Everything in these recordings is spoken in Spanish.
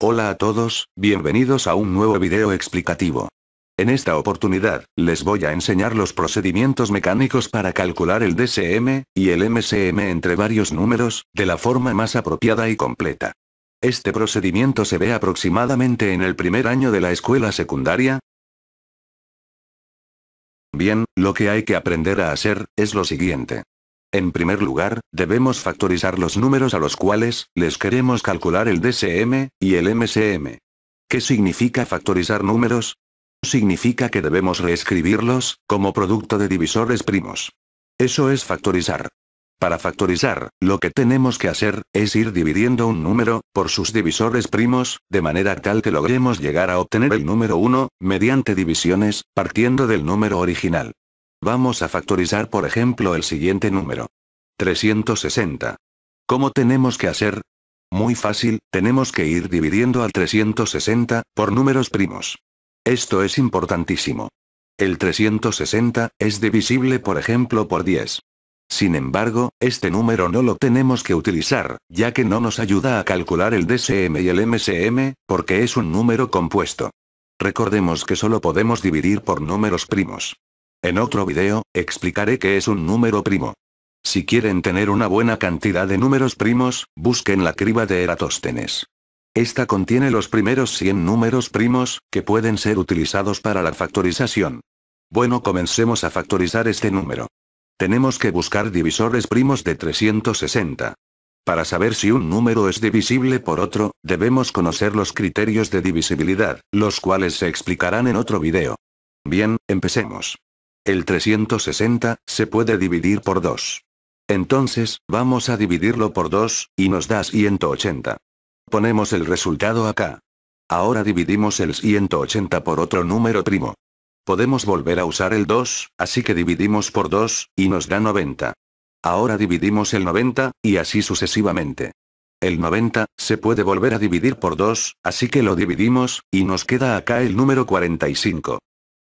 Hola a todos, bienvenidos a un nuevo video explicativo. En esta oportunidad, les voy a enseñar los procedimientos mecánicos para calcular el DCM, y el MCM entre varios números, de la forma más apropiada y completa. Este procedimiento se ve aproximadamente en el primer año de la escuela secundaria. Bien, lo que hay que aprender a hacer, es lo siguiente. En primer lugar, debemos factorizar los números a los cuales les queremos calcular el DCM y el MCM. ¿Qué significa factorizar números? Significa que debemos reescribirlos como producto de divisores primos. Eso es factorizar. Para factorizar, lo que tenemos que hacer, es ir dividiendo un número, por sus divisores primos, de manera tal que logremos llegar a obtener el número 1, mediante divisiones, partiendo del número original. Vamos a factorizar por ejemplo el siguiente número. 360. ¿Cómo tenemos que hacer? Muy fácil, tenemos que ir dividiendo al 360, por números primos. Esto es importantísimo. El 360, es divisible por ejemplo por 10. Sin embargo, este número no lo tenemos que utilizar, ya que no nos ayuda a calcular el DCM y el MCM, porque es un número compuesto. Recordemos que solo podemos dividir por números primos. En otro video, explicaré qué es un número primo. Si quieren tener una buena cantidad de números primos, busquen la criba de Eratóstenes. Esta contiene los primeros 100 números primos, que pueden ser utilizados para la factorización. Bueno, comencemos a factorizar este número. Tenemos que buscar divisores primos de 360. Para saber si un número es divisible por otro, debemos conocer los criterios de divisibilidad, los cuales se explicarán en otro video. Bien, empecemos. El 360, se puede dividir por 2. Entonces, vamos a dividirlo por 2, y nos da 180. Ponemos el resultado acá. Ahora dividimos el 180 por otro número primo. Podemos volver a usar el 2, así que dividimos por 2, y nos da 90. Ahora dividimos el 90, y así sucesivamente. El 90, se puede volver a dividir por 2, así que lo dividimos, y nos queda acá el número 45.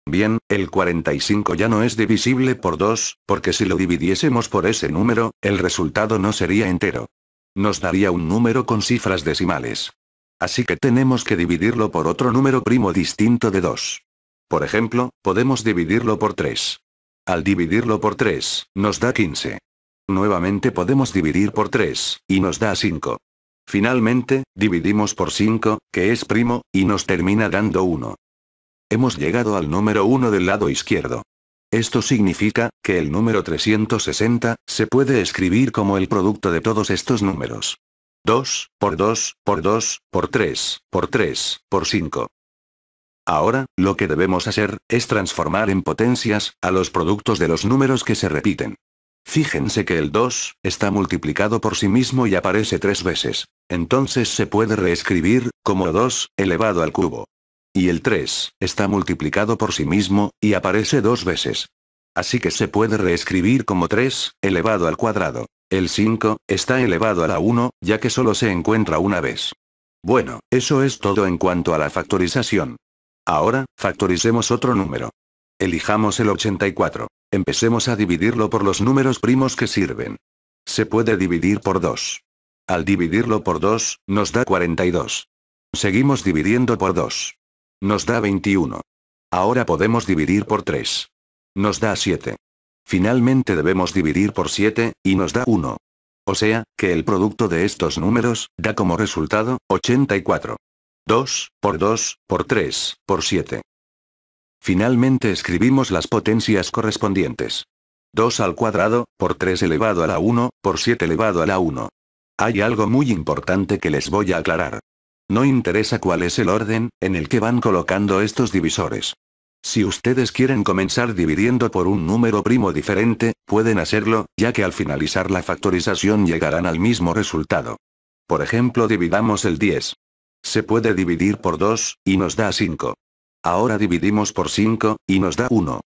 Bien, el 45 ya no es divisible por 2, porque si lo dividiésemos por ese número, el resultado no sería entero. Nos daría un número con cifras decimales. Así que tenemos que dividirlo por otro número primo distinto de 2. Por ejemplo, podemos dividirlo por 3. Al dividirlo por 3, nos da 15. Nuevamente podemos dividir por 3, y nos da 5. Finalmente, dividimos por 5, que es primo, y nos termina dando 1. Hemos llegado al número 1 del lado izquierdo. Esto significa, que el número 360, se puede escribir como el producto de todos estos números. 2, por 2, por 2, por 3, por 3, por 5. Ahora, lo que debemos hacer, es transformar en potencias, a los productos de los números que se repiten. Fíjense que el 2, está multiplicado por sí mismo y aparece tres veces. Entonces se puede reescribir, como 2, elevado al cubo. Y el 3, está multiplicado por sí mismo, y aparece dos veces. Así que se puede reescribir como 3, elevado al cuadrado. El 5, está elevado a la 1, ya que solo se encuentra una vez. Bueno, eso es todo en cuanto a la factorización. Ahora, factoricemos otro número. Elijamos el 84. Empecemos a dividirlo por los números primos que sirven. Se puede dividir por 2. Al dividirlo por 2, nos da 42. Seguimos dividiendo por 2. Nos da 21. Ahora podemos dividir por 3. Nos da 7. Finalmente debemos dividir por 7, y nos da 1. O sea, que el producto de estos números, da como resultado, 84. 2, por 2, por 3, por 7. Finalmente escribimos las potencias correspondientes. 2 al cuadrado, por 3 elevado a la 1, por 7 elevado a la 1. Hay algo muy importante que les voy a aclarar. No interesa cuál es el orden, en el que van colocando estos divisores. Si ustedes quieren comenzar dividiendo por un número primo diferente, pueden hacerlo, ya que al finalizar la factorización llegarán al mismo resultado. Por ejemplo, dividamos el 10. Se puede dividir por 2, y nos da 5. Ahora dividimos por 5, y nos da 1.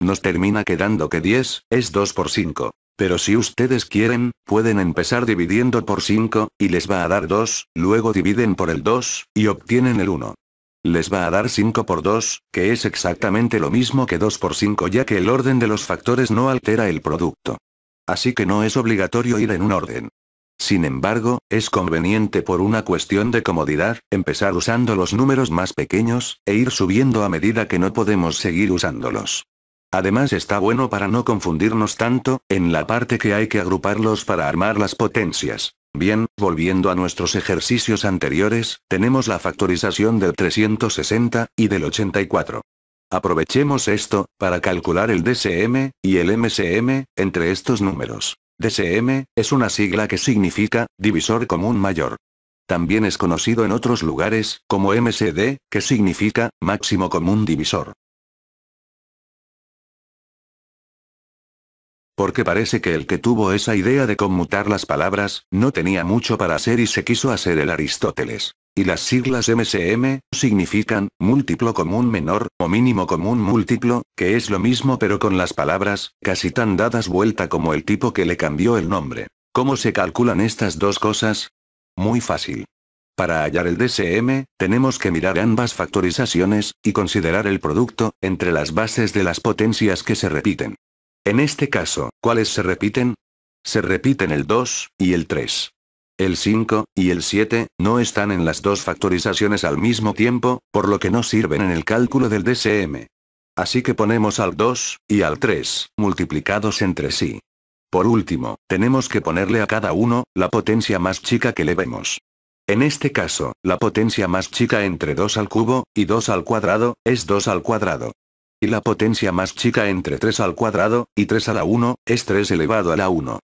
Nos termina quedando que 10, es 2 por 5. Pero si ustedes quieren, pueden empezar dividiendo por 5, y les va a dar 2, luego dividen por el 2, y obtienen el 1. Les va a dar 5 por 2, que es exactamente lo mismo que 2 por 5 ya que el orden de los factores no altera el producto. Así que no es obligatorio ir en un orden. Sin embargo, es conveniente por una cuestión de comodidad, empezar usando los números más pequeños, e ir subiendo a medida que no podemos seguir usándolos. Además está bueno para no confundirnos tanto, en la parte que hay que agruparlos para armar las potencias. Bien, volviendo a nuestros ejercicios anteriores, tenemos la factorización del 360, y del 84. Aprovechemos esto, para calcular el DCM, y el MCM, entre estos números. DCM, es una sigla que significa, divisor común mayor. También es conocido en otros lugares, como MCD, que significa, máximo común divisor. porque parece que el que tuvo esa idea de conmutar las palabras, no tenía mucho para hacer y se quiso hacer el Aristóteles. Y las siglas MCM, significan, múltiplo común menor, o mínimo común múltiplo, que es lo mismo pero con las palabras, casi tan dadas vuelta como el tipo que le cambió el nombre. ¿Cómo se calculan estas dos cosas? Muy fácil. Para hallar el DCM, tenemos que mirar ambas factorizaciones, y considerar el producto, entre las bases de las potencias que se repiten. En este caso, ¿cuáles se repiten? Se repiten el 2, y el 3. El 5, y el 7, no están en las dos factorizaciones al mismo tiempo, por lo que no sirven en el cálculo del DCM. Así que ponemos al 2, y al 3, multiplicados entre sí. Por último, tenemos que ponerle a cada uno, la potencia más chica que le vemos. En este caso, la potencia más chica entre 2 al cubo, y 2 al cuadrado, es 2 al cuadrado. Y la potencia más chica entre 3 al cuadrado, y 3 a la 1, es 3 elevado a la 1.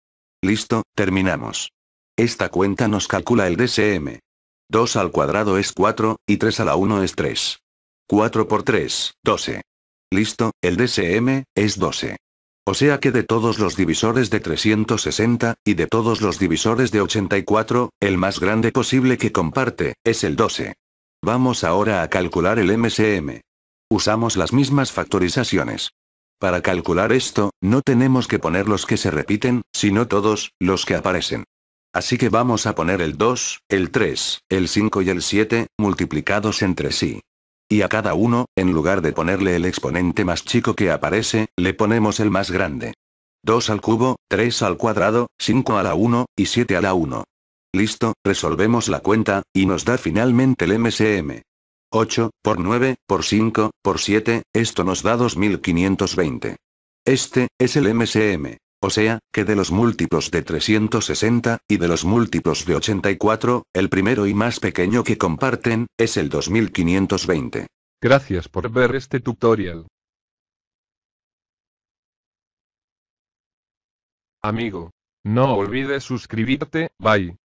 Listo, terminamos. Esta cuenta nos calcula el DCM. 2 al cuadrado es 4, y 3 a la 1 es 3. 4 por 3, 12. Listo, el DCM, es 12. O sea que de todos los divisores de 360, y de todos los divisores de 84, el más grande posible que comparte, es el 12. Vamos ahora a calcular el MCM. Usamos las mismas factorizaciones. Para calcular esto, no tenemos que poner los que se repiten, sino todos, los que aparecen. Así que vamos a poner el 2, el 3, el 5 y el 7, multiplicados entre sí. Y a cada uno, en lugar de ponerle el exponente más chico que aparece, le ponemos el más grande. 2 al cubo, 3 al cuadrado, 5 a la 1, y 7 a la 1. Listo, resolvemos la cuenta, y nos da finalmente el MCM. 8, por 9, por 5, por 7, esto nos da 2520. Este, es el MCM. O sea, que de los múltiplos de 360, y de los múltiplos de 84, el primero y más pequeño que comparten, es el 2520. Gracias por ver este tutorial. Amigo. No olvides suscribirte, bye.